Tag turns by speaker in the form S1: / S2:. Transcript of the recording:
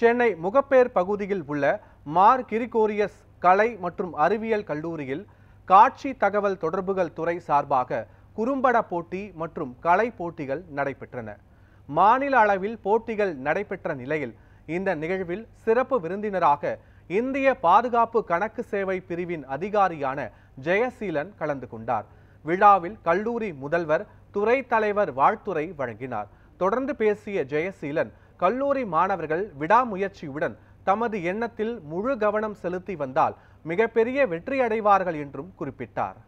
S1: சென்னை முகப்பேர் பகுதியில் உள்ள மார் கிரிகோரியஸ் கலை மற்றும் அறிவியல் கல்லூரியில் காட்சி தகவல் தொடர்புகள் துறை சார்பாக குறும்பட போட்டி மற்றும் கலை போட்டிகள் நடைபெற்றன மாநில அளவில் போட்டிகள் நடைபெற்ற நிலையில் இந்த நிகழ்வில் சிறப்பு விருந்தினராக இந்திய பாதுகாப்பு கணக்கு சேவை பிரிவின் அதிகாரியான ஜெயசீலன் கலந்து கொண்டார் விழாவில் கல்லூரி முதல்வர் துறை தலைவர் வாழ்த்துறை வழங்கினார் தொடர்ந்து பேசிய ஜெயசீலன் கல்லூரி மாணவர்கள் விடாமுயற்சியுடன் தமது எண்ணத்தில் முழு கவனம் செலுத்தி வந்தால் மிகப்பெரிய வெற்றியடைவார்கள் என்றும் குறிப்பிட்டார்